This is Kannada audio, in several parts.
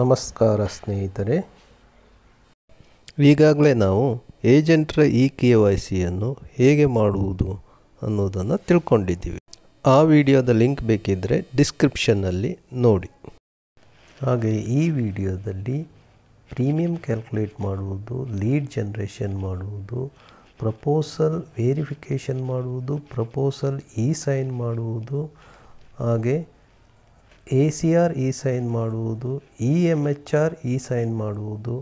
ನಮಸ್ಕಾರ ಸ್ನೇಹಿತರೆ ಈಗಾಗಲೇ ನಾವು ಏಜೆಂಟ್ರ ಇ ಕೆ ವೈ ಸಿಯನ್ನು ಹೇಗೆ ಮಾಡುವುದು ಅನ್ನೋದನ್ನು ತಿಳ್ಕೊಂಡಿದ್ದೀವಿ ಆ ವಿಡಿಯೋದ ಲಿಂಕ್ ಬೇಕಿದ್ದರೆ ಡಿಸ್ಕ್ರಿಪ್ಷನ್ನಲ್ಲಿ ನೋಡಿ ಹಾಗೆ ಈ ವಿಡಿಯೋದಲ್ಲಿ ಪ್ರೀಮಿಯಂ ಕ್ಯಾಲ್ಕುಲೇಟ್ ಮಾಡುವುದು ಲೀಡ್ ಜನ್ರೇಷನ್ ಮಾಡುವುದು ಪ್ರಪೋಸಲ್ ವೇರಿಫಿಕೇಷನ್ ಮಾಡುವುದು ಪ್ರಪೋಸಲ್ ಇ ಸೈನ್ ಮಾಡುವುದು ಹಾಗೆ A C R E sign ಮಾಡುವುದು E M H R E sign ಮಾಡುವುದು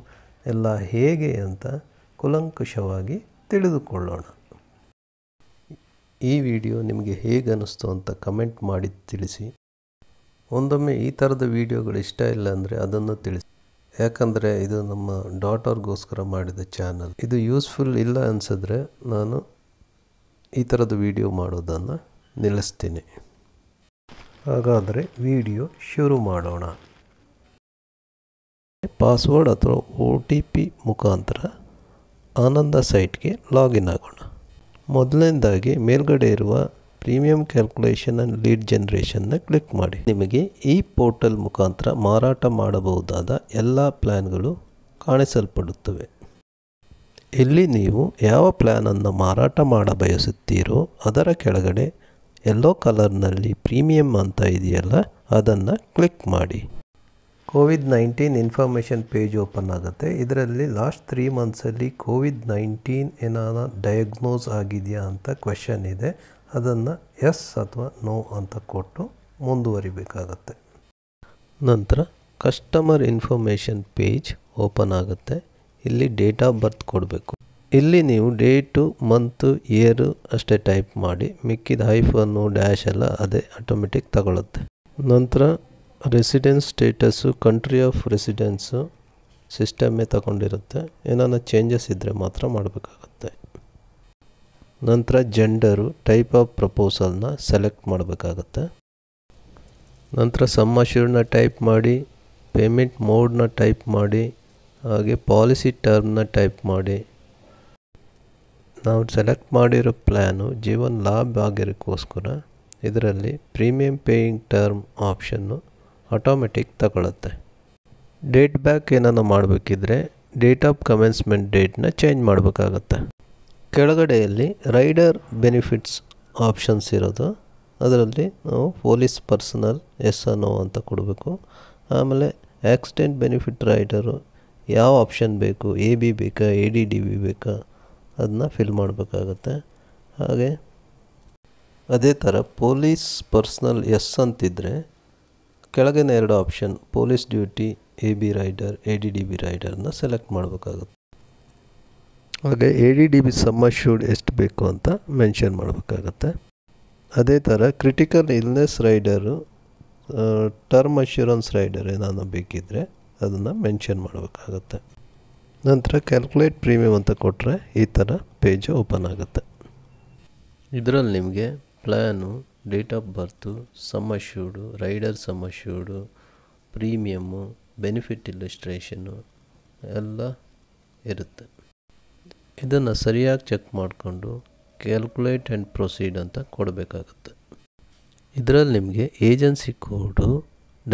ಎಲ್ಲ ಹೇಗೆ ಅಂತ ಕುಲಂಕುಷವಾಗಿ ತಿಳಿದುಕೊಳ್ಳೋಣ ಈ ವಿಡಿಯೋ ನಿಮಗೆ ಹೇಗೆ ಅನ್ನಿಸ್ತು ಅಂತ ಕಮೆಂಟ್ ಮಾಡಿ ತಿಳಿಸಿ ಒಂದೊಮ್ಮೆ ಈ ಥರದ ವಿಡಿಯೋಗಳು ಇಷ್ಟ ಇಲ್ಲ ಅಂದರೆ ಅದನ್ನು ತಿಳಿಸಿ ಯಾಕಂದರೆ ಇದು ನಮ್ಮ ಡಾಟರ್ಗೋಸ್ಕರ ಮಾಡಿದ ಚಾನಲ್ ಇದು ಯೂಸ್ಫುಲ್ ಇಲ್ಲ ಅನಿಸಿದ್ರೆ ನಾನು ಈ ಥರದ ವೀಡಿಯೋ ಮಾಡೋದನ್ನು ನಿಲ್ಲಿಸ್ತೀನಿ ಹಾಗಾದರೆ ವಿಡಿಯೋ ಶುರು ಮಾಡೋಣ ಪಾಸ್ವರ್ಡ್ ಅಥವಾ ಒ ಟಿ ಪಿ ಮುಖಾಂತರ ಆನಂದ ಸೈಟ್ಗೆ ಲಾಗಿನ್ ಆಗೋಣ ಮೊದಲನೇದಾಗಿ ಮೇಲ್ಗಡೆ ಇರುವ ಪ್ರೀಮಿಯಂ ಕ್ಯಾಲ್ಕುಲೇಷನ್ ಆ್ಯಂಡ್ ಲೀಡ್ ಜನ್ರೇಷನ್ನ ಕ್ಲಿಕ್ ಮಾಡಿ ನಿಮಗೆ ಈ ಪೋರ್ಟಲ್ ಮುಖಾಂತರ ಮಾರಾಟ ಮಾಡಬಹುದಾದ ಎಲ್ಲ ಪ್ಲ್ಯಾನ್ಗಳು ಕಾಣಿಸಲ್ಪಡುತ್ತವೆ ಇಲ್ಲಿ ನೀವು ಯಾವ ಪ್ಲ್ಯಾನನ್ನು ಮಾರಾಟ ಮಾಡಬಯಸುತ್ತೀರೋ ಅದರ ಕೆಳಗಡೆ ಎಲ್ಲೋ ಕಲರ್ನಲ್ಲಿ ಪ್ರೀಮಿಯಮ್ ಅಂತ ಇದೆಯಲ್ಲ ಅದನ್ನು ಕ್ಲಿಕ್ ಮಾಡಿ Covid nineteen information page open ಆಗುತ್ತೆ ಇದರಲ್ಲಿ ಲಾಸ್ಟ್ ತ್ರೀ ಮಂತ್ಸಲ್ಲಿ ಕೋವಿಡ್ ನೈನ್ಟೀನ್ ಏನಾನ ಡಯಾಗ್ನೋಸ್ ಆಗಿದೆಯಾ ಅಂತ ಕ್ವೆಶನ್ ಇದೆ ಅದನ್ನು ಎಸ್ ಅಥವಾ ನೋ ಅಂತ ಕೊಟ್ಟು ಮುಂದುವರಿಬೇಕಾಗತ್ತೆ ನಂತರ ಕಸ್ಟಮರ್ ಇನ್ಫಾರ್ಮೇಷನ್ ಪೇಜ್ ಓಪನ್ ಆಗುತ್ತೆ ಇಲ್ಲಿ ಡೇಟ್ ಆಫ್ ಬರ್ತ್ ಕೊಡಬೇಕು ಇಲ್ಲಿ ನೀವು ಡೇಟು ಮಂತು ಇಯರು ಅಷ್ಟೇ ಟೈಪ್ ಮಾಡಿ ಮಿಕ್ಕಿದ ಹೈಫನ್ನು ಡ್ಯಾಶ್ ಎಲ್ಲ ಅದೇ ಆಟೋಮೆಟಿಕ್ ತಗೊಳ್ಳುತ್ತೆ ನಂತರ residence status country of residence ಸಿಸ್ಟಮ್ಮೇ ತಗೊಂಡಿರುತ್ತೆ ಏನಾನ ಚೇಂಜಸ್ ಇದ್ದರೆ ಮಾತ್ರ ಮಾಡಬೇಕಾಗುತ್ತೆ ನಂತರ ಜೆಂಡರು ಟೈಪ್ ಆಫ್ ಪ್ರಪೋಸಲ್ನ ಸೆಲೆಕ್ಟ್ ಮಾಡಬೇಕಾಗತ್ತೆ ನಂತರ ಸಮ್ಮಶೂರ್ನ ಟೈಪ್ ಮಾಡಿ ಪೇಮೆಂಟ್ ಮೋಡ್ನ ಟೈಪ್ ಮಾಡಿ ಹಾಗೆ ಪಾಲಿಸಿ ಟರ್ಮ್ನ ಟೈಪ್ ಮಾಡಿ ನಾವು ಸೆಲೆಕ್ಟ್ ಮಾಡಿರೋ ಪ್ಲ್ಯಾನು ಜೀವನ್ ಲಾಭ ಆಗಿರೋಕ್ಕೋಸ್ಕರ ಇದರಲ್ಲಿ premium paying term option automatic ತಗೊಳ್ಳುತ್ತೆ ಡೇಟ್ ಬ್ಯಾಕ್ ಏನಾರು ಮಾಡಬೇಕಿದ್ರೆ ಡೇಟ್ ಆಫ್ ಕಮೆನ್ಸ್ಮೆಂಟ್ ಡೇಟ್ನ ಚೇಂಜ್ ಮಾಡಬೇಕಾಗತ್ತೆ ಕೆಳಗಡೆಯಲ್ಲಿ ರೈಡರ್ ಬೆನಿಫಿಟ್ಸ್ ಆಪ್ಷನ್ಸ್ ಇರೋದು ಅದರಲ್ಲಿ ನಾವು ಪೊಲೀಸ್ ಪರ್ಸನಲ್ ಎಸ್ ಅನ್ನೋ ಅಂತ ಕೊಡಬೇಕು ಆಮೇಲೆ ಆಕ್ಸಿಡೆಂಟ್ ಬೆನಿಫಿಟ್ ರೈಡರು ಯಾವ ಆಪ್ಷನ್ ಬೇಕು ಎ ಬಿ ಬೇಕಾ ಎ ಡಿ ಡಿ ಬಿ ಬೇಕಾ ಅದನ್ನ ಫಿಲ್ ಮಾಡಬೇಕಾಗತ್ತೆ ಹಾಗೆ ಅದೇ ಥರ ಪೊಲೀಸ್ ಪರ್ಸ್ನಲ್ ಎಸ್ ಅಂತಿದ್ದರೆ ಕೆಳಗಿನ ಎರಡು option police duty A B rider A D D B ರೈಡರ್ನ ಸೆಲೆಕ್ಟ್ ಮಾಡಬೇಕಾಗುತ್ತೆ ಹಾಗೆ A D D B should ಎಷ್ಟು ಬೇಕು ಅಂತ ಮೆನ್ಷನ್ ಮಾಡಬೇಕಾಗತ್ತೆ ಅದೇ ಥರ critical illness rider term assurance rider ಏನಾದ್ರು ಬೇಕಿದ್ದರೆ ಅದನ್ನು ಮೆನ್ಷನ್ ಮಾಡಬೇಕಾಗತ್ತೆ ನಂತರ ಕ್ಯಾಲ್ಕುಲೇಟ್ ಪ್ರೀಮಿಯಮ್ ಅಂತ ಕೊಟ್ಟರೆ ಈ ಥರ ಪೇಜು ಓಪನ್ ಆಗುತ್ತೆ ಇದರಲ್ಲಿ ನಿಮಗೆ plan date of birth sum assured rider sum assured premium benefit illustration ಎಲ್ಲ ಇರುತ್ತೆ ಇದನ್ನು ಸರಿಯಾಗಿ ಚೆಕ್ ಮಾಡಿಕೊಂಡು ಕ್ಯಾಲ್ಕುಲೇಟ್ ಆ್ಯಂಡ್ ಪ್ರೊಸೀಡ್ ಅಂತ ಕೊಡಬೇಕಾಗುತ್ತೆ ಇದರಲ್ಲಿ ನಿಮಗೆ agency code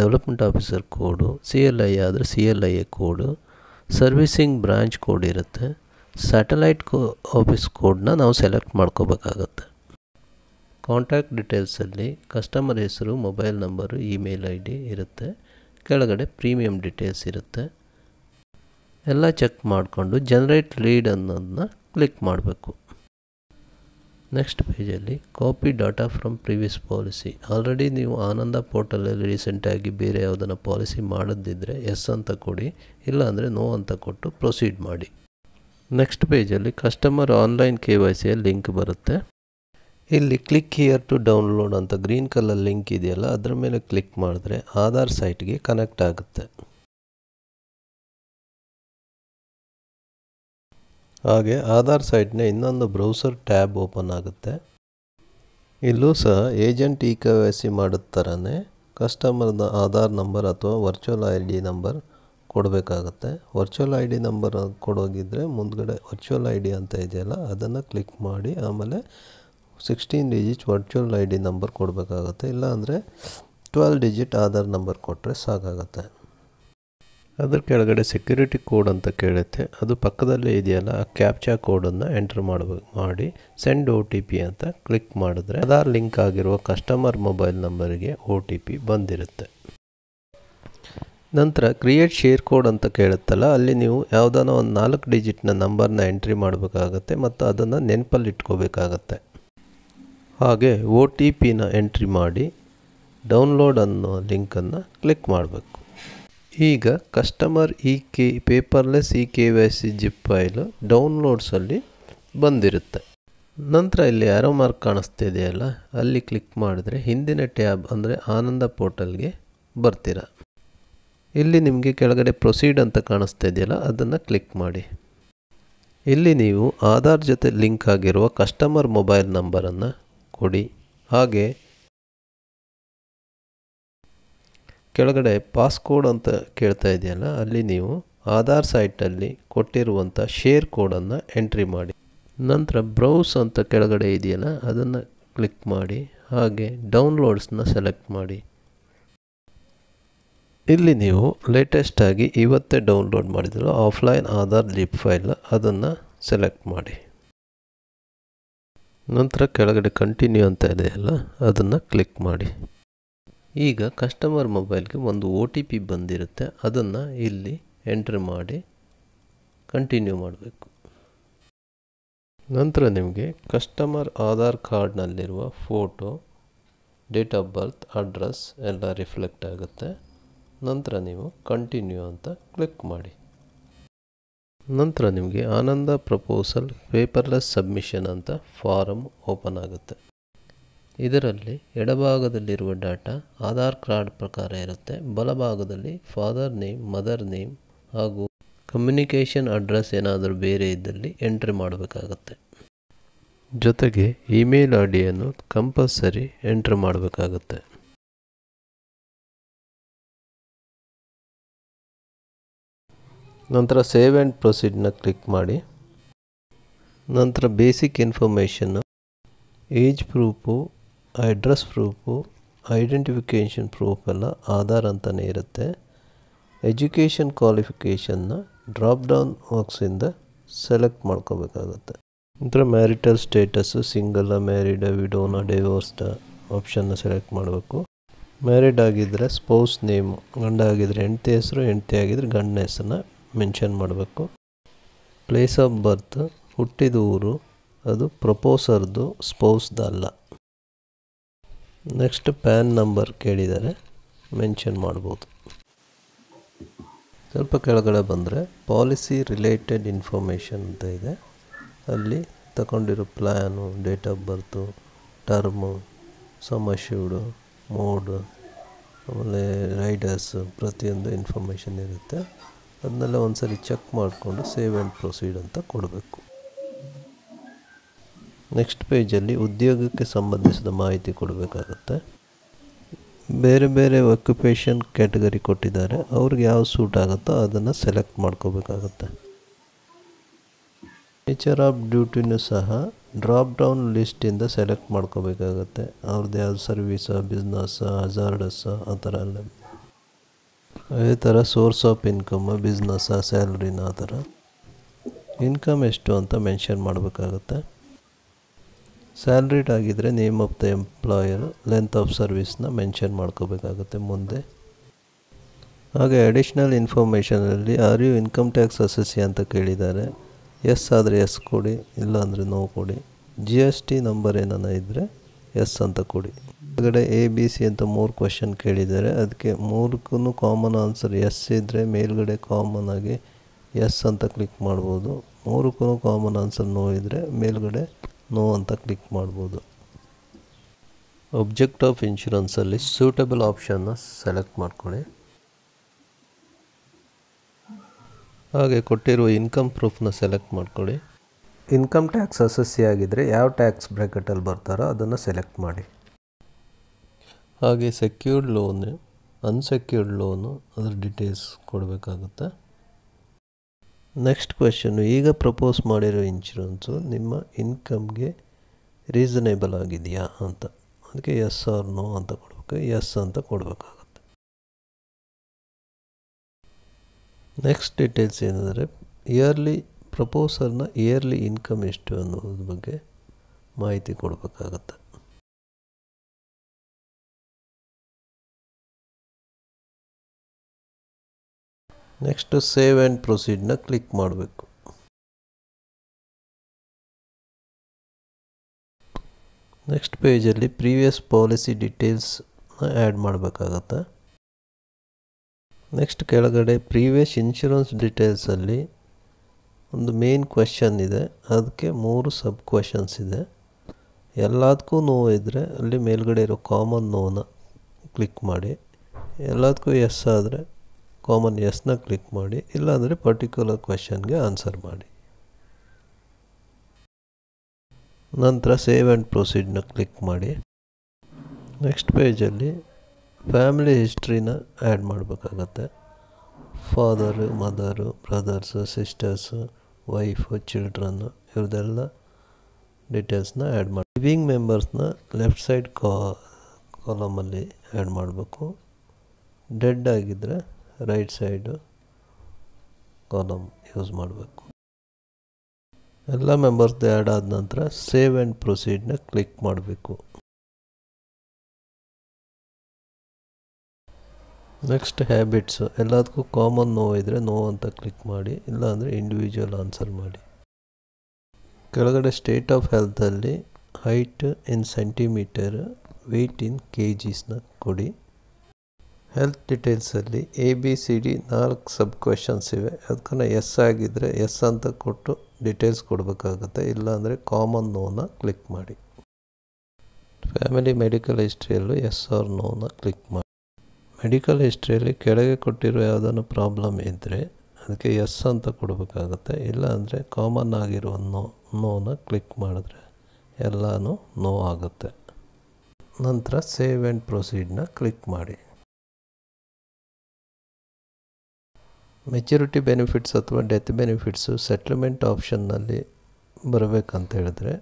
development officer code C L I ಆದರೆ C L I A code servicing branch code ಇರುತ್ತೆ ಸ್ಯಾಟಲೈಟ್ ಕೋ ಆಫೀಸ್ ಕೋಡನ್ನ ನಾವು ಸೆಲೆಕ್ಟ್ ಮಾಡ್ಕೋಬೇಕಾಗತ್ತೆ ಕಾಂಟ್ಯಾಕ್ಟ್ ಡೀಟೇಲ್ಸಲ್ಲಿ ಕಸ್ಟಮರ್ ಹೆಸರು mobile number email I D ಇರುತ್ತೆ ಕೆಳಗಡೆ ಪ್ರೀಮಿಯಂ ಡಿಟೇಲ್ಸ್ ಇರುತ್ತೆ ಎಲ್ಲ ಚೆಕ್ ಮಾಡಿಕೊಂಡು ಜನರೇಟ್ ಲೀಡ್ ಅನ್ನೋದನ್ನ ಕ್ಲಿಕ್ ಮಾಡಬೇಕು ನೆಕ್ಸ್ಟ್ ಪೇಜಲ್ಲಿ copy data from previous policy already ನೀವು ಆನಂದ ಪೋರ್ಟಲಲ್ಲಿ ರೀಸೆಂಟಾಗಿ ಬೇರೆ ಯಾವುದನ್ನು ಪಾಲಿಸಿ ಮಾಡದಿದ್ದರೆ ಎಸ್ ಅಂತ ಕೊಡಿ ಇಲ್ಲಾಂದರೆ ನೋ ಅಂತ ಕೊಟ್ಟು ಪ್ರೊಸೀಡ್ ಮಾಡಿ ನೆಕ್ಸ್ಟ್ ಪೇಜಲ್ಲಿ ಕಸ್ಟಮರ್ ಆನ್ಲೈನ್ ಕೆ ವೈ ಸಿಯ ಲಿಂಕ್ ಬರುತ್ತೆ ಇಲ್ಲಿ ಕ್ಲಿಕ್ ಹಿಯರ್ ಟು ಡೌನ್ಲೋಡ್ ಅಂತ ಗ್ರೀನ್ ಕಲರ್ ಲಿಂಕ್ ಇದೆಯಲ್ಲ ಅದರ ಮೇಲೆ ಕ್ಲಿಕ್ ಮಾಡಿದ್ರೆ ಆಧಾರ್ ಸೈಟ್ಗೆ ಕನೆಕ್ಟ್ ಆಗುತ್ತೆ ಹಾಗೆ ಆಧಾರ್ ಸೈಟ್ನ ಇನ್ನೊಂದು ಬ್ರೌಸರ್ ಟ್ಯಾಬ್ ಓಪನ್ ಆಗುತ್ತೆ ಇಲ್ಲೂ ಸಹ agent E K Y C ಥರನೇ ಕಸ್ಟಮರ್ನ ಆಧಾರ್ ನಂಬರ್ ಅಥವಾ ವರ್ಚುವಲ್ ಐ ಡಿ ನಂಬರ್ ಕೊಡಬೇಕಾಗತ್ತೆ ವರ್ಚುವಲ್ ಐ ಡಿ ನಂಬರ್ ಕೊಡೋಗಿದ್ದರೆ ಮುಂದ್ಗಡೆ ವರ್ಚುವಲ್ ಐ ಡಿ ಅಂತ ಇದೆಯಲ್ಲ ಅದನ್ನು ಕ್ಲಿಕ್ ಮಾಡಿ ಆಮೇಲೆ sixteen digit virtual I D number ಕೊಡಬೇಕಾಗತ್ತೆ ಇಲ್ಲಾಂದರೆ ಟ್ವೆಲ್ ಡಿಜಿಟ್ ಆಧಾರ್ ನಂಬರ್ ಕೊಟ್ಟರೆ ಸಾಕಾಗತ್ತೆ ಅದ್ರ ಕೆಳಗಡೆ ಸೆಕ್ಯೂರಿಟಿ ಕೋಡ್ ಅಂತ ಕೇಳುತ್ತೆ ಅದು ಪಕ್ಕದಲ್ಲೇ ಇದೆಯಲ್ಲ ಆ ಕ್ಯಾಪ್ಚಾ ಕೋಡನ್ನು ಎಂಟ್ರ್ ಮಾಡಬೇಕು ಮಾಡಿ ಸೆಂಡ್ ಓ ಟಿ ಪಿ ಅಂತ ಕ್ಲಿಕ್ ಮಾಡಿದ್ರೆ ಆಧಾರ್ ಲಿಂಕ್ ಆಗಿರುವ ಕಸ್ಟಮರ್ ಮೊಬೈಲ್ ನಂಬರಿಗೆ ಒ ಟಿ ಪಿ ಬಂದಿರುತ್ತೆ ನಂತರ ಕ್ರಿಯೇಟ್ ಶೇರ್ ಕೋಡ್ ಅಂತ ಕೇಳುತ್ತಲ್ಲ ಅಲ್ಲಿ ನೀವು ಯಾವುದಾನ ಒಂದು ನಾಲ್ಕು ಡಿಜಿಟ್ನ ನಂಬರ್ನ ಎಂಟ್ರಿ ಮಾಡಬೇಕಾಗತ್ತೆ ಮತ್ತು ಅದನ್ನು ನೆನಪಲ್ಲಿ ಇಟ್ಕೋಬೇಕಾಗತ್ತೆ ಹಾಗೆ ಓ ಟಿ ಪಿನ ಎಂಟ್ರಿ ಮಾಡಿ ಡೌನ್ಲೋಡ್ ಅನ್ನೋ ಲಿಂಕನ್ನು ಕ್ಲಿಕ್ ಮಾಡಬೇಕು ಈಗ customer E K paperless E K Y C zip file ಡೌನ್ಲೋಡ್ಸಲ್ಲಿ ಬಂದಿರುತ್ತೆ ನಂತರ ಇಲ್ಲಿ ಯಾರೋ ಮಾರ್ಕ್ ಕಾಣಿಸ್ತಿದೆಯಲ್ಲ ಅಲ್ಲಿ ಕ್ಲಿಕ್ ಮಾಡಿದ್ರೆ ಹಿಂದಿನ ಟ್ಯಾಬ್ ಅಂದರೆ ಆನಂದ ಪೋರ್ಟಲ್ಗೆ ಬರ್ತೀರ ಇಲ್ಲಿ ನಿಮಗೆ ಕೆಳಗಡೆ ಪ್ರೊಸೀಡ್ ಅಂತ ಕಾಣಿಸ್ತಾ ಇದೆಯಲ್ಲ ಅದನ್ನು ಕ್ಲಿಕ್ ಮಾಡಿ ಇಲ್ಲಿ ನೀವು ಆಧಾರ್ ಜೊತೆ ಲಿಂಕ್ ಆಗಿರುವ ಕಸ್ಟಮರ್ ಮೊಬೈಲ್ ನಂಬರನ್ನು ಕೊಡಿ ಹಾಗೆ ಕೆಳಗಡೆ ಕೋಡ್ ಅಂತ ಕೇಳ್ತಾ ಇದೆಯಲ್ಲ ಅಲ್ಲಿ ನೀವು ಆಧಾರ್ ಸೈಟಲ್ಲಿ ಕೊಟ್ಟಿರುವಂಥ ಶೇರ್ ಕೋಡನ್ನು ಎಂಟ್ರಿ ಮಾಡಿ ನಂತರ ಬ್ರೌಸ್ ಅಂತ ಕೆಳಗಡೆ ಇದೆಯಲ್ಲ ಅದನ್ನು ಕ್ಲಿಕ್ ಮಾಡಿ ಹಾಗೆ ಡೌನ್ಲೋಡ್ಸ್ನ ಸೆಲೆಕ್ಟ್ ಮಾಡಿ ಇಲ್ಲಿ ನೀವು ಲೇಟೆಸ್ಟಾಗಿ ಇವತ್ತೇ ಡೌನ್ಲೋಡ್ ಮಾಡಿದ್ರು ಆಫ್ಲೈನ್ ಆಧಾರ್ ಲಿಪ್ ಫೈಲ್ ಅದನ್ನು ಸೆಲೆಕ್ಟ್ ಮಾಡಿ ನಂತರ ಕೆಳಗಡೆ ಕಂಟಿನ್ಯೂ ಅಂತ ಇದೆಯಲ್ಲ ಅದನ್ನು ಕ್ಲಿಕ್ ಮಾಡಿ ಈಗ ಕಸ್ಟಮರ್ ಮೊಬೈಲ್ಗೆ ಒಂದು ಒ ಟಿ ಪಿ ಬಂದಿರುತ್ತೆ ಅದನ್ನು ಇಲ್ಲಿ ಎಂಟ್ರ್ ಮಾಡಿ ಕಂಟಿನ್ಯೂ ಮಾಡಬೇಕು ನಂತರ ನಿಮಗೆ ಕಸ್ಟಮರ್ ಆಧಾರ್ ಕಾರ್ಡ್ನಲ್ಲಿರುವ photo date of birth address ಎಲ್ಲ ರಿಫ್ಲೆಕ್ಟ್ ಆಗುತ್ತೆ ನಂತರ ನೀವು ಕಂಟಿನ್ಯೂ ಅಂತ ಕ್ಲಿಕ್ ಮಾಡಿ ನಂತರ ನಿಮಗೆ ಆನಂದ ಪ್ರಪೋಸಲ್ ಪೇಪರ್ಲೆಸ್ ಸಬ್ಮಿಷನ್ ಅಂತ ಫಾರಮ್ ಓಪನ್ ಆಗುತ್ತೆ ಇದರಲ್ಲಿ ಎಡಭಾಗದಲ್ಲಿರುವ ಡಾಟಾ ಆಧಾರ್ ಕಾರ್ಡ್ ಪ್ರಕಾರ ಇರುತ್ತೆ ಬಲಭಾಗದಲ್ಲಿ ಫಾದರ್ ನೇಮ್ ಮದರ್ ನೇಮ್ ಹಾಗೂ ಕಮ್ಯುನಿಕೇಷನ್ ಅಡ್ರೆಸ್ ಏನಾದರೂ ಬೇರೆ ಇದ್ದಲ್ಲಿ ಎಂಟ್ರಿ ಮಾಡಬೇಕಾಗತ್ತೆ ಜೊತೆಗೆ ಇಮೇಲ್ ಐ ಡಿಯನ್ನು ಕಂಪಲ್ಸರಿ ಎಂಟ್ರಿ ಮಾಡಬೇಕಾಗತ್ತೆ ನಂತರ ಸೇವ್ ಆ್ಯಂಡ್ ಪ್ರೊಸೀಡ್ನ ಕ್ಲಿಕ್ ಮಾಡಿ ನಂತರ basic information age proof address proof identification ಎಲ್ಲ ಆಧಾರ್ ಅಂತಲೇ ಇರುತ್ತೆ ಎಜುಕೇಷನ್ ಕ್ವಾಲಿಫಿಕೇಷನ್ನ ಡ್ರಾಪ್ ಡೌನ್ ಬಾಕ್ಸಿಂದ ಸೆಲೆಕ್ಟ್ ಮಾಡ್ಕೋಬೇಕಾಗುತ್ತೆ ನಂತರ ಮ್ಯಾರಿಟಲ್ ಸ್ಟೇಟಸ್ಸು ಸಿಂಗಲ್ ಮ್ಯಾರಿಡ್ ವಿಡೋನ ಡೈವೋರ್ಸ್ಡ ಆಪ್ಷನ್ನ ಸೆಲೆಕ್ಟ್ ಮಾಡಬೇಕು ಮ್ಯಾರಿಡ್ ಆಗಿದ್ದರೆ ಸ್ಪೌಸ್ ನೇಮು ಗಂಡ ಆಗಿದ್ದರೆ ಹೆಂಡತಿ ಹೆಸರು ಹೆಂಡತಿ ಆಗಿದ್ದರೆ ಗಂಡನ ಹೆಸರನ್ನ ಮೆನ್ಷನ್ ಮಾಡಬೇಕು ಪ್ಲೇಸ್ ಆಫ್ ಬರ್ತ್ ಹುಟ್ಟಿದ ಊರು ಅದು ಪ್ರಪೋಸರ್ದು ಸ್ಪೌಸ್ದಲ್ಲ ನೆಕ್ಸ್ಟ್ ಪ್ಯಾನ್ ನಂಬರ್ ಕೇಳಿದರೆ ಮೆನ್ಷನ್ ಮಾಡ್ಬೋದು ಸ್ವಲ್ಪ ಕೆಳಗಡೆ ಬಂದರೆ ಪಾಲಿಸಿ ರಿಲೇಟೆಡ್ ಇನ್ಫಾರ್ಮೇಷನ್ ಅಂತ ಇದೆ ಅಲ್ಲಿ ತಗೊಂಡಿರೋ plan date of birth term sum assured mode ಆಮೇಲೆ ರೈಡರ್ಸು ಪ್ರತಿಯೊಂದು ಇನ್ಫಾರ್ಮೇಷನ್ ಇರುತ್ತೆ ಅದನ್ನೆಲ್ಲ ಒಂದು ಸರಿ ಚೆಕ್ ಮಾಡಿಕೊಂಡು ಸೇವ್ ಆ್ಯಂಡ್ ಪ್ರೊಸೀಡ್ ಅಂತ ಕೊಡಬೇಕು ನೆಕ್ಸ್ಟ್ ಪೇಜಲ್ಲಿ ಉದ್ಯೋಗಕ್ಕೆ ಸಂಬಂಧಿಸಿದ ಮಾಹಿತಿ ಕೊಡಬೇಕಾಗತ್ತೆ ಬೇರೆ ಬೇರೆ ಆಕ್ಯುಪೇಷನ್ ಕ್ಯಾಟಗರಿ ಕೊಟ್ಟಿದ್ದಾರೆ ಅವ್ರಿಗೆ ಯಾವ ಸೂಟ್ ಆಗುತ್ತೋ ಅದನ್ನು ಸೆಲೆಕ್ಟ್ ಮಾಡ್ಕೋಬೇಕಾಗುತ್ತೆ ನೇಚರ್ ಆಫ್ ಡ್ಯೂಟಿನೂ ಸಹ ಡ್ರಾಪ್ ಡೌನ್ ಲಿಸ್ಟಿಂದ ಸೆಲೆಕ್ಟ್ ಮಾಡ್ಕೋಬೇಕಾಗುತ್ತೆ ಅವ್ರದ್ದು ಯಾವ್ದು ಸರ್ವೀಸಾ ಬಿಸ್ನಸ್ಸಾ ಹಜಾರ್ಡಸ್ ಆ ಥರ ಎಲ್ಲ ಅದೇ ಥರ ಸೋರ್ಸ್ ಆಫ್ ಇನ್ಕಮ್ ಬಿಸ್ನೆಸ್ಸ ಸ್ಯಾಲ್ರಿನ ಆ ಥರ ಇನ್ಕಮ್ ಎಷ್ಟು ಅಂತ ಮೆನ್ಷನ್ ಮಾಡಬೇಕಾಗುತ್ತೆ ಸ್ಯಾಲ್ರಿಡ್ ಆಗಿದ್ದರೆ name of the employer length of ಸರ್ವಿಸ್ನ ಮೆನ್ಷನ್ ಮಾಡ್ಕೋಬೇಕಾಗುತ್ತೆ ಮುಂದೆ ಹಾಗೆ ಅಡಿಷ್ನಲ್ ಇನ್ಫಾರ್ಮೇಷನಲ್ಲಿ are you income tax assessee ಅಂತ ಕೇಳಿದ್ದಾರೆ ಎಸ್ ಆದರೆ ಎಸ್ ಕೊಡಿ ಇಲ್ಲ ಅಂದರೆ ನೋ ಕೊಡಿ ಜಿ ಎಸ್ ಟಿ ನಂಬರ್ ಏನಾನ ಇದ್ದರೆ ಎಸ್ ಅಂತ ಕೊಡಿ ಒಳಗಡೆ ಎ ಬಿ ಸಿ ಅಂತ ಮೂರು ಕ್ವಶನ್ ಕೇಳಿದ್ದಾರೆ ಅದಕ್ಕೆ ಮೂರಕ್ಕೂ ಕಾಮನ್ ಆನ್ಸರ್ ಎಸ್ ಇದ್ದರೆ ಮೇಲ್ಗಡೆ ಕಾಮನ್ ಆಗಿ ಎಸ್ ಅಂತ ಕ್ಲಿಕ್ ಮಾಡ್ಬೋದು ಮೂರಕ್ಕೂ ಕಾಮನ್ ಆನ್ಸರ್ ನೋ ಇದ್ದರೆ ಮೇಲ್ಗಡೆ ನೋ ಅಂತ ಕ್ಲಿಕ್ ಮಾಡ್ಬೋದು ಒಬ್ಜೆಕ್ಟ್ ಆಫ್ ಇನ್ಶೂರೆನ್ಸಲ್ಲಿ ಸೂಟಬಲ್ ಆಪ್ಷನ್ನ ಸೆಲೆಕ್ಟ್ ಮಾಡ್ಕೊಳ್ಳಿ ಹಾಗೆ ಕೊಟ್ಟಿರುವ ಇನ್ಕಮ್ ಪ್ರೂಫ್ನ ಸೆಲೆಕ್ಟ್ ಮಾಡ್ಕೊಳ್ಳಿ ಇನ್ಕಮ್ ಟ್ಯಾಕ್ಸ್ ಅಸಸ್ಸಿ ಆಗಿದ್ದರೆ ಯಾವ ಟ್ಯಾಕ್ಸ್ ಬ್ರ್ಯಾಕೆಟಲ್ಲಿ ಬರ್ತಾರೋ ಅದನ್ನು ಸೆಲೆಕ್ಟ್ ಮಾಡಿ ಹಾಗೆ ಸೆಕ್ಯೂರ್ಡ್ ಲೋನ್ ಅನ್ಸೆಕ್ಯೂರ್ಡ್ ಲೋನು ಅದರ ಡೀಟೇಲ್ಸ್ ಕೊಡಬೇಕಾಗುತ್ತೆ ನೆಕ್ಸ್ಟ್ ಕ್ವೆಶನು ಈಗ ಪ್ರಪೋಸ್ ಮಾಡಿರೋ ಇನ್ಶೂರೆನ್ಸು ನಿಮ್ಮ ಇನ್ಕಮ್ಗೆ ರೀಸನೇಬಲ್ ಆಗಿದೆಯಾ ಅಂತ ಅದಕ್ಕೆ ಎಸ್ ಆರ್ ನೋ ಅಂತ ಕೊಡ್ಬೇಕು ಎಸ್ ಅಂತ ಕೊಡಬೇಕಾಗತ್ತೆ ನೆಕ್ಸ್ಟ್ ಡೀಟೇಲ್ಸ್ ಏನಂದರೆ ಇಯರ್ಲಿ ಪ್ರಪೋಸರ್ನ ಇಯರ್ಲಿ ಇನ್ಕಮ್ ಎಷ್ಟು ಅನ್ನೋದ್ರ ಬಗ್ಗೆ ಮಾಹಿತಿ ಕೊಡಬೇಕಾಗತ್ತೆ ನೆಕ್ಸ್ಟ್ ಸೇವ್ ಆ್ಯಂಡ್ ಪ್ರೊಸೀಡ್ನ ಕ್ಲಿಕ್ ಮಾಡಬೇಕು ನೆಕ್ಸ್ಟ್ ಪೇಜಲ್ಲಿ ಪ್ರೀವಿಯಸ್ ಪಾಲಿಸಿ ಡೀಟೇಲ್ಸ್ನ ಆ್ಯಡ್ ಮಾಡಬೇಕಾಗತ್ತೆ ನೆಕ್ಸ್ಟ್ ಕೆಳಗಡೆ ಪ್ರೀವಿಯಸ್ ಇನ್ಶೂರೆನ್ಸ್ ಡೀಟೇಲ್ಸಲ್ಲಿ ಒಂದು ಮೇನ್ ಕ್ವೆಶನ್ ಇದೆ ಅದಕ್ಕೆ ಮೂರು ಸಬ್ ಕ್ವೆಶನ್ಸ್ ಇದೆ ಎಲ್ಲದಕ್ಕೂ ನೋವು ಇದ್ದರೆ ಅಲ್ಲಿ ಮೇಲ್ಗಡೆ ಇರೋ ಕಾಮನ್ ನೋವನ್ನು ಕ್ಲಿಕ್ ಮಾಡಿ ಎಲ್ಲದಕ್ಕೂ ಎಸ್ ಆದರೆ ಕಾಮನ್ ಎಸ್ನ ಕ್ಲಿಕ್ ಮಾಡಿ ಇಲ್ಲಾಂದರೆ ಪರ್ಟಿಕ್ಯುಲರ್ ಕ್ವೆಶನ್ಗೆ ಆನ್ಸರ್ ಮಾಡಿ ನಂತರ ಸೇವ್ ಆ್ಯಂಡ್ ಪ್ರೊಸೀಡ್ನ ಕ್ಲಿಕ್ ಮಾಡಿ ನೆಕ್ಸ್ಟ್ ಪೇಜಲ್ಲಿ ಫ್ಯಾಮಿಲಿ ಹಿಸ್ಟ್ರಿನ ಆ್ಯಡ್ ಮಾಡಬೇಕಾಗತ್ತೆ father mother brothers sisters wife children ಇವ್ರದ್ದೆಲ್ಲ ಡೀಟೇಲ್ಸ್ನ ಆ್ಯಡ್ ಮಾಡಿ ಲಿವಿಂಗ್ ಮೆಂಬರ್ಸ್ನ ಲೆಫ್ಟ್ ಸೈಡ್ ಕಾ ಕಾಲಮಲ್ಲಿ ಆ್ಯಡ್ ಮಾಡಬೇಕು ಡೆಡ್ ಆಗಿದ್ದರೆ ರೈಟ್ ಸೈಡು ಕಾಲಮ್ ಯೂಸ್ ಮಾಡಬೇಕು ಎಲ್ಲ ಮೆಂಬರ್ಸ್ ಆ್ಯಡ್ ಆದ ನಂತರ ಸೇವ್ ಆ್ಯಂಡ್ ಪ್ರೊಸೀಡ್ನ ಕ್ಲಿಕ್ ಮಾಡಬೇಕು ನೆಕ್ಸ್ಟ್ ಹ್ಯಾಬಿಟ್ಸ್ ಎಲ್ಲದಕ್ಕೂ ಕಾಮನ್ ನೋ ಇದ್ದರೆ ನೋ ಅಂತ ಕ್ಲಿಕ್ ಮಾಡಿ ಇಲ್ಲಾಂದರೆ ಇಂಡಿವಿಜುವಲ್ ಆನ್ಸರ್ ಮಾಡಿ ಕೆಳಗಡೆ ಸ್ಟೇಟ್ ಆಫ್ ಹೆಲ್ತಲ್ಲಿ height in centimetre weight in K ಜೀಸ್ನ ಕೊಡಿ ಹೆಲ್ತ್ ಡಿಟೇಲ್ಸಲ್ಲಿ ಎ ಬಿ ಸಿ ಡಿ ನಾಲ್ಕು ಸಬ್ ಕ್ವೆಶನ್ಸ್ ಇವೆ ಅದಕ್ಕನ್ನು ಎಸ್ ಆಗಿದ್ದರೆ ಎಸ್ ಅಂತ ಕೊಟ್ಟು ಡಿಟೇಲ್ಸ್ ಕೊಡಬೇಕಾಗುತ್ತೆ ಇಲ್ಲಾಂದರೆ ಕಾಮನ್ ನೋನ ಕ್ಲಿಕ್ ಮಾಡಿ ಫ್ಯಾಮಿಲಿ ಮೆಡಿಕಲ್ ಹಿಸ್ಟ್ರಿಯಲ್ಲೂ ಎಸ್ ಆರ್ ನೋನ ಕ್ಲಿಕ್ ಮಾಡಿ ಮೆಡಿಕಲ್ ಹಿಸ್ಟ್ರಿಯಲ್ಲಿ ಕೆಳಗೆ ಕೊಟ್ಟಿರೋ ಯಾವುದನ್ನು ಪ್ರಾಬ್ಲಮ್ ಇದ್ದರೆ ಅದಕ್ಕೆ ಎಸ್ ಅಂತ ಕೊಡಬೇಕಾಗುತ್ತೆ ಇಲ್ಲಾಂದರೆ ಕಾಮನ್ ಆಗಿರೋ ನೋ ನೋನ ಕ್ಲಿಕ್ ಮಾಡಿದ್ರೆ ಎಲ್ಲನೂ ನೋ ಆಗುತ್ತೆ ನಂತರ ಸೇವ್ ಆ್ಯಂಡ್ ಪ್ರೊಸೀಡ್ನ ಕ್ಲಿಕ್ ಮಾಡಿ ಮೆಚುರಿಟಿ ಬೆನಿಫಿಟ್ಸ್ ಅಥವಾ ಡೆತ್ ಬೆನಿಫಿಟ್ಸು ಸೆಟ್ಲ್ಮೆಂಟ್ ಆಪ್ಷನ್ನಲ್ಲಿ ಬರಬೇಕಂತ ಹೇಳಿದ್ರೆ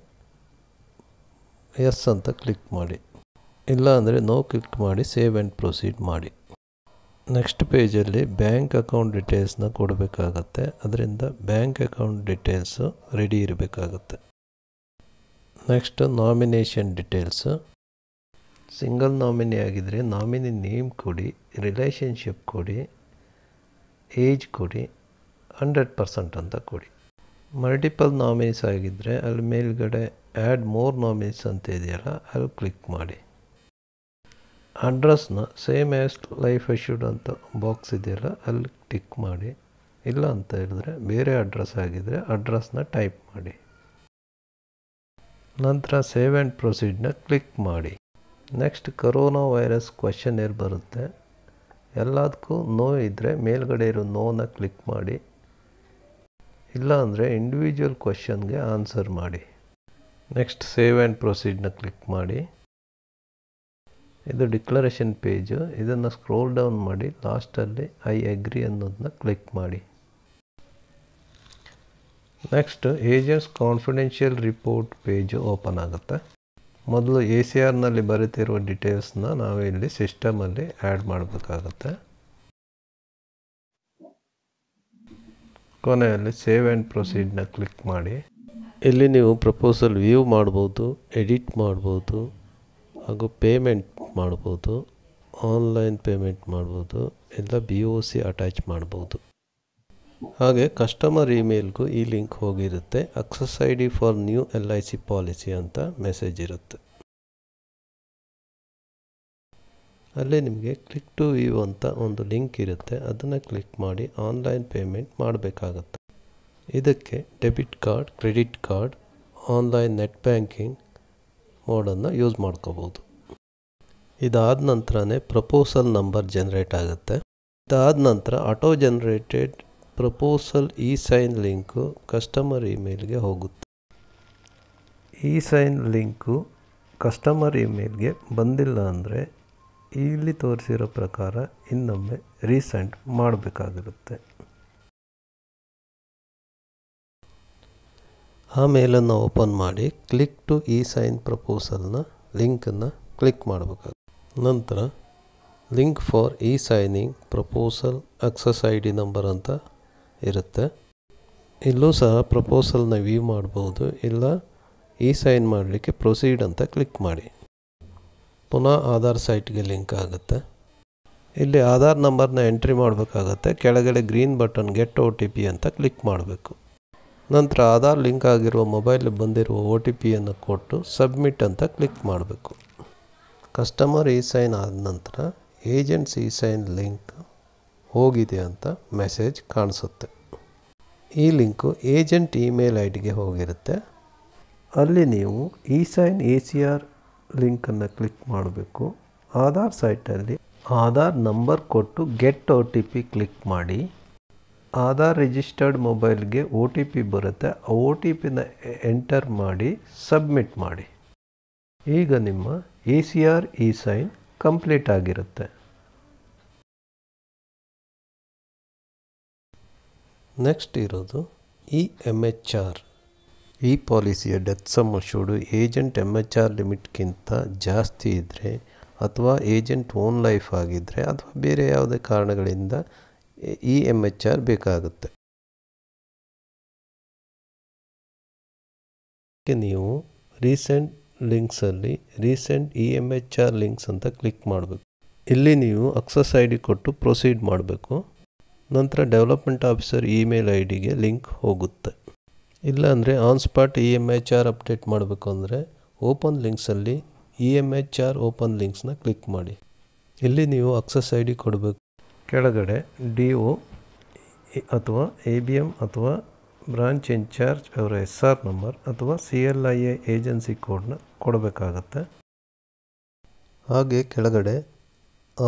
ಎಸ್ ಅಂತ ಕ್ಲಿಕ್ ಮಾಡಿ ಇಲ್ಲ ಅಂದರೆ ನೋ ಕ್ಲಿಕ್ ಮಾಡಿ ಸೇವ್ ಆ್ಯಂಡ್ ಪ್ರೊಸೀಡ್ ಮಾಡಿ ನೆಕ್ಸ್ಟ್ ಪೇಜಲ್ಲಿ ಬ್ಯಾಂಕ್ ಅಕೌಂಟ್ ಡೀಟೇಲ್ಸ್ನ ಕೊಡಬೇಕಾಗತ್ತೆ ಅದರಿಂದ ಬ್ಯಾಂಕ್ ಅಕೌಂಟ್ ಡೀಟೇಲ್ಸು ರೆಡಿ ಇರಬೇಕಾಗತ್ತೆ next nomination details single nominee ಆಗಿದ್ದರೆ ನಾಮಿನಿ ನೇಮ್ ಕೊಡಿ ರಿಲೇಷನ್ಶಿಪ್ ಕೊಡಿ ಏಜ್ ಕೊಡಿ ಹಂಡ್ರೆಡ್ ಪರ್ಸೆಂಟ್ ಅಂತ ಕೊಡಿ ಮಲ್ಟಿಪಲ್ ನಾಮಿನೀಸ್ ಆಗಿದ್ದರೆ ಅಲ್ಲಿ ಮೇಲ್ಗಡೆ ಆ್ಯಡ್ ಮೋರ್ ನಾಮಿನೀಸ್ ಅಂತ ಇದೆಯಲ್ಲ ಅಲ್ಲಿ ಕ್ಲಿಕ್ ಮಾಡಿ ಅಡ್ರೆಸ್ನ ಸೇಮ್ ಆ್ಯಸ್ ಲೈಫ್ ಅಶ್ಯೂಡ್ ಅಂತ ಬಾಕ್ಸ್ ಇದೆಯಲ್ಲ ಅಲ್ಲಿ ಟಿಕ್ ಮಾಡಿ ಇಲ್ಲ ಅಂತ ಹೇಳಿದ್ರೆ ಬೇರೆ ಅಡ್ರೆಸ್ ಆಗಿದ್ದರೆ ಅಡ್ರೆಸ್ನ ಟೈಪ್ ಮಾಡಿ ನಂತರ ಸೇವ್ ಆ್ಯಂಡ್ ಪ್ರೊಸೀಡ್ನ ಕ್ಲಿಕ್ ಮಾಡಿ ನೆಕ್ಸ್ಟ್ ಕರೋನಾ ವೈರಸ್ ಕ್ವಶನ್ ಏರ್ ಬರುತ್ತೆ ಎಲ್ಲದಕ್ಕೂ ನೋ ಇದ್ದರೆ ಮೇಲ್ಗಡೆ ಇರೋ ನೋನ ಕ್ಲಿಕ್ ಮಾಡಿ ಇಲ್ಲ ಅಂದರೆ ಇಂಡಿವಿಜುವಲ್ ಕ್ವಶನ್ಗೆ ಆನ್ಸರ್ ಮಾಡಿ ನೆಕ್ಸ್ಟ್ ಸೇವ್ ಆ್ಯಂಡ್ ಪ್ರೊಸೀಡ್ನ ಕ್ಲಿಕ್ ಮಾಡಿ ಇದು ಡಿಕ್ಲರೇಷನ್ ಪೇಜು ಇದನ್ನು ಸ್ಕ್ರೋಲ್ ಡೌನ್ ಮಾಡಿ ಲಾಸ್ಟಲ್ಲಿ ಐ ಅಗ್ರಿ ಅನ್ನೋದನ್ನ ಕ್ಲಿಕ್ ಮಾಡಿ next agents confidential report page open ಆಗುತ್ತೆ ಮೊದಲು ಎ ಸಿ ಆರ್ನಲ್ಲಿ ಬರೀತಿರುವ ಡಿಟೇಲ್ಸ್ನ ನಾವು ಇಲ್ಲಿ ಸಿಸ್ಟಮಲ್ಲಿ ಆ್ಯಡ್ ಮಾಡಬೇಕಾಗತ್ತೆ ಕೊನೆಯಲ್ಲಿ ಸೇವ್ ಆ್ಯಂಡ್ ಪ್ರೊಸೀಡ್ನ ಕ್ಲಿಕ್ ಮಾಡಿ ಇಲ್ಲಿ ನೀವು ಪ್ರಪೋಸಲ್ ವ್ಯೂ ಮಾಡ್ಬೋದು ಎಡಿಟ್ ಮಾಡ್ಬೋದು ಹಾಗೂ ಪೇಮೆಂಟ್ ಮಾಡ್ಬೋದು ಆನ್ಲೈನ್ ಪೇಮೆಂಟ್ ಮಾಡ್ಬೋದು ಇಲ್ಲ ಬಿ ಒ ಸಿ ಅಟ್ಯಾಚ್ ಮಾಡ್ಬೋದು ಹಾಗೆ ಕಸ್ಟಮರ್ ಇಮೇಲ್ಗೂ ಈ ಲಿಂಕ್ ಹೋಗಿರುತ್ತೆ access I D for new L I C policy ಅಂತ ಮೆಸೇಜ್ ಇರುತ್ತೆ ಅಲ್ಲೇ ನಿಮಗೆ ಕ್ಲಿಕ್ ಟು ವ್ಯೂ ಅಂತ ಒಂದು ಲಿಂಕ್ ಇರುತ್ತೆ ಅದನ್ನು ಕ್ಲಿಕ್ ಮಾಡಿ ಆನ್ಲೈನ್ ಪೇಮೆಂಟ್ ಮಾಡಬೇಕಾಗತ್ತೆ ಇದಕ್ಕೆ debit card credit card online net banking ಮೋಡನ್ನು ಯೂಸ್ ಮಾಡ್ಕೋಬೋದು ಇದಾದ ನಂತರನೇ ಪ್ರಪೋಸಲ್ ನಂಬರ್ ಜನರೇಟ್ ಆಗುತ್ತೆ ಇದಾದ ನಂತರ auto generated proposal E sign link customer ಇಮೇಲ್ಗೆ ಹೋಗುತ್ತೆ ಇ ಸೈನ್ ಲಿಂಕು ಕಸ್ಟಮರ್ ಇಮೇಲ್ಗೆ ಬಂದಿಲ್ಲ ಅಂದರೆ ಇಲ್ಲಿ ತೋರಿಸಿರೋ ಪ್ರಕಾರ ಇನ್ನೊಮ್ಮೆ ರೀಸೆಂಟ್ ಮಾಡಬೇಕಾಗಿರುತ್ತೆ ಆ ಮೇಲನ್ನು ಓಪನ್ ಮಾಡಿ ಕ್ಲಿಕ್ ಟು ಇ ಸೈನ್ ಪ್ರಪೋಸಲ್ನ ಲಿಂಕನ್ನು ಕ್ಲಿಕ್ ಮಾಡಬೇಕಾಗುತ್ತೆ ನಂತರ link for e signing proposal access I D number ಅಂತ ಇರುತ್ತೆ ಇಲ್ಲೂ ಸಹ ಪ್ರಪೋಸಲ್ನ ವ್ಯೂ ಮಾಡ್ಬೋದು ಇಲ್ಲ ಈ ಸೈನ್ ಮಾಡಲಿಕ್ಕೆ ಪ್ರೊಸೀಡ್ ಅಂತ ಕ್ಲಿಕ್ ಮಾಡಿ ಪುನಃ ಆಧಾರ್ ಸೈಟ್ಗೆ ಲಿಂಕ್ ಆಗುತ್ತೆ ಇಲ್ಲಿ ಆಧಾರ್ ನಂಬರ್ನ ಎಂಟ್ರಿ ಮಾಡಬೇಕಾಗತ್ತೆ ಕೆಳಗಡೆ green button get O T P ಅಂತ ಕ್ಲಿಕ್ ಮಾಡಬೇಕು ನಂತರ ಆಧಾರ್ ಲಿಂಕ್ ಆಗಿರುವ ಮೊಬೈಲ್ ಬಂದಿರುವ ಓ ಟಿ ಪಿಯನ್ನು ಕೊಟ್ಟು ಸಬ್ಮಿಟ್ ಅಂತ ಕ್ಲಿಕ್ ಮಾಡಬೇಕು ಕಸ್ಟಮರ್ ಇ ಸೈನ್ ಆದ ನಂತರ ಏಜೆಂಟ್ಸ್ ಇ ಸೈನ್ ಲಿಂಕ್ ಹೋಗಿದೆ ಅಂತ ಮೆಸೇಜ್ ಕಾಣಿಸುತ್ತೆ ಈ ಲಿಂಕು ಏಜೆಂಟ್ ಇಮೇಲ್ ಐ ಡಿಗೆ ಹೋಗಿರುತ್ತೆ ಅಲ್ಲಿ ನೀವು e sign A C R ಲಿಂಕನ್ನು ಕ್ಲಿಕ್ ಮಾಡಬೇಕು ಆಧಾರ್ ಸೈಟಲ್ಲಿ ಆಧಾರ್ ನಂಬರ್ ಕೊಟ್ಟು get O T P click ಮಾಡಿ ಆಧಾರ್ ರಿಜಿಸ್ಟರ್ಡ್ ಮೊಬೈಲ್ಗೆ ಒ ಟಿ ಪಿ ಬರುತ್ತೆ ಆ ಓ ಟಿ ಪಿನ ಎಂಟರ್ ಮಾಡಿ ಸಬ್ಮಿಟ್ ಮಾಡಿ ಈಗ ನಿಮ್ಮ A C R E sign complete ಆಗಿರುತ್ತೆ ನೆಕ್ಸ್ಟ್ ಇರೋದು ಇ ಎಮ್ ಎಚ್ ಆರ್ ಈ ಪಾಲಿಸಿಯ death sum assured agent E H H ಲಿಮಿಟ್ಗಿಂತ ಜಾಸ್ತಿ ಇದ್ದರೆ ಅಥವಾ ಏಜೆಂಟ್ ಓನ್ ಲೈಫ್ ಆಗಿದ್ದರೆ ಅಥವಾ ಬೇರೆ ಯಾವುದೇ ಕಾರಣಗಳಿಂದ ಇ ಎಮ್ ಎಚ್ ಆರ್ ಬೇಕಾಗುತ್ತೆ ನೀವು ರೀಸೆಂಟ್ ಲಿಂಕ್ಸಲ್ಲಿ resend E M H R links ಅಂತ ಕ್ಲಿಕ್ ಮಾಡಬೇಕು ಇಲ್ಲಿ ನೀವು ಅಕ್ಸಸ್ ಐ ಡಿ ಕೊಟ್ಟು ಪ್ರೊಸೀಡ್ ಮಾಡಬೇಕು ನಂತರ ಡೆವಲಪ್ಮೆಂಟ್ ಆಫೀಸರ್ ಇಮೇಲ್ ಐ ಡಿಗೆ ಲಿಂಕ್ ಹೋಗುತ್ತೆ ಇಲ್ಲಾಂದರೆ on spot E M H R update ಮಾಡಬೇಕು ಅಂದರೆ ಓಪನ್ ಲಿಂಕ್ಸಲ್ಲಿ E M H R open ಲಿಂಕ್ಸ್ನ ಕ್ಲಿಕ್ ಮಾಡಿ ಇಲ್ಲಿ ನೀವು ಅಕ್ಸಸ್ ಐ ಡಿ ಕೊಡಬೇಕು ಕೆಳಗಡೆ ಡಿ ಒ ಅಥವಾ ಎ ಬಿ ಎಮ್ ಅಥವಾ ಬ್ರಾಂಚ್ ಇನ್ಚಾರ್ಜ್ ಅವರ ಎಸ್ ಆರ್ ನಂಬರ್ ಅಥವಾ C L I A agency ಕೋಡನ್ನ ಕೊಡಬೇಕಾಗತ್ತೆ ಹಾಗೆ ಕೆಳಗಡೆ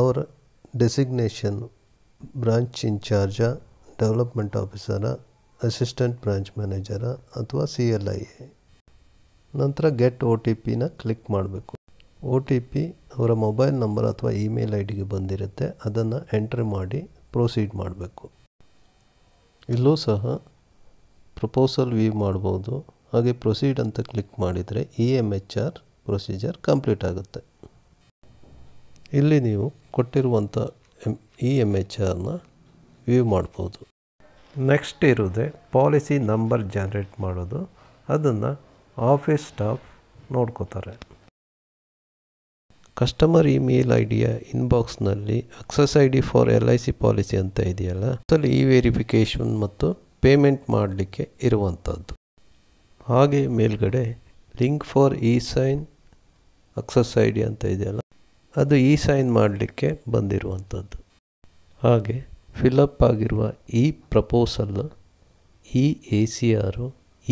ಅವರ designation branch incharge development officer assistant branch manager ಅಥವಾ ಸಿ ಎಲ್ ಐ ಎ ನಂತರ ಗೆಟ್ ಒ ಟಿ ಪಿನ ಕ್ಲಿಕ್ ಮಾಡಬೇಕು ಒ ಟಿ ಪಿ ಅವರ ಮೊಬೈಲ್ ನಂಬರ್ ಅಥವಾ ಇಮೇಲ್ ಐ ಡಿಗೆ ಬಂದಿರುತ್ತೆ ಅದನ್ನು ಎಂಟ್ರಿ ಮಾಡಿ ಪ್ರೊಸೀಡ್ ಮಾಡಬೇಕು ಇಲ್ಲೂ ಸಹ ಪ್ರಪೋಸಲ್ ವ್ಯೂ ಮಾಡ್ಬೋದು ಹಾಗೆ ಪ್ರೊಸೀಡ್ ಅಂತ ಕ್ಲಿಕ್ ಮಾಡಿದರೆ E M H R procedure complete ಆಗುತ್ತೆ ಇಲ್ಲಿ ನೀವು ಕೊಟ್ಟಿರುವಂಥ ಇ ಎಮ್ ಅನ್ನು ವ್ಯೂ ಮಾಡ್ಬೋದು ನೆಕ್ಸ್ಟ್ ಇರೋದೆ ಪಾಲಿಸಿ ನಂಬರ್ ಜನ್ರೇಟ್ ಮಾಡೋದು ಅದನ್ನು ಆಫೀಸ್ ಸ್ಟಾಫ್ ನೋಡ್ಕೋತಾರೆ ಕಸ್ಟಮರ್ ಇಮೇಲ್ ಐ ಡಿಯ ಇನ್ಬಾಕ್ಸ್ನಲ್ಲಿ access I D for L I C policy ಅಂತ ಇದೆಯಲ್ಲ ಅದರಲ್ಲಿ ಇ ವೆರಿಫಿಕೇಷನ್ ಮತ್ತು ಪೇಮೆಂಟ್ ಮಾಡಲಿಕ್ಕೆ ಇರುವಂಥದ್ದು ಹಾಗೆ ಮೇಲ್ಗಡೆ link for e sign access I D ಅಂತ ಇದೆಯಲ್ಲ ಅದು ಈ ಸೈನ್ ಮಾಡಲಿಕ್ಕೆ ಬಂದಿರುವಂಥದ್ದು ಹಾಗೆ ಫಿಲಪ್ ಆಗಿರುವ ಈ ಪ್ರಪೋಸಲ್ಲು ಈ ಎ ಸಿ ಆರು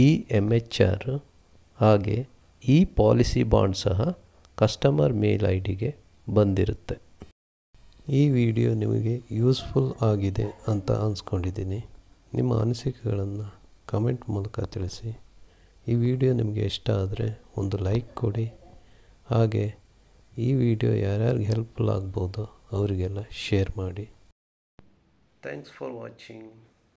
ಈ ಎಮ್ ಎಚ್ ಆರು ಹಾಗೆ ಈ ಪಾಲಿಸಿ ಬಾಂಡ್ ಸಹ ಕಸ್ಟಮರ್ ಮೇಲ್ ಐ ಡಿಗೆ ಬಂದಿರುತ್ತೆ ಈ ವಿಡಿಯೋ ನಿಮಗೆ ಯೂಸ್ಫುಲ್ ಆಗಿದೆ ಅಂತ ಅನ್ಸ್ಕೊಂಡಿದ್ದೀನಿ ನಿಮ್ಮ ಅನಿಸಿಕೆಗಳನ್ನು ಕಮೆಂಟ್ ಮೂಲಕ ತಿಳಿಸಿ ಈ ವಿಡಿಯೋ ನಿಮಗೆ ಇಷ್ಟ ಆದರೆ ಒಂದು ಲೈಕ್ ಕೊಡಿ ಹಾಗೆ ಈ ವಿಡಿಯೋ ಯಾರ್ಯಾರಿಗೆ ಹೆಲ್ಪ್ಫುಲ್ ಆಗ್ಬೋದು ಅವರಿಗೆಲ್ಲ ಶೇರ್ ಮಾಡಿ ಥ್ಯಾಂಕ್ಸ್ ಫಾರ್ ವಾಚಿಂಗ್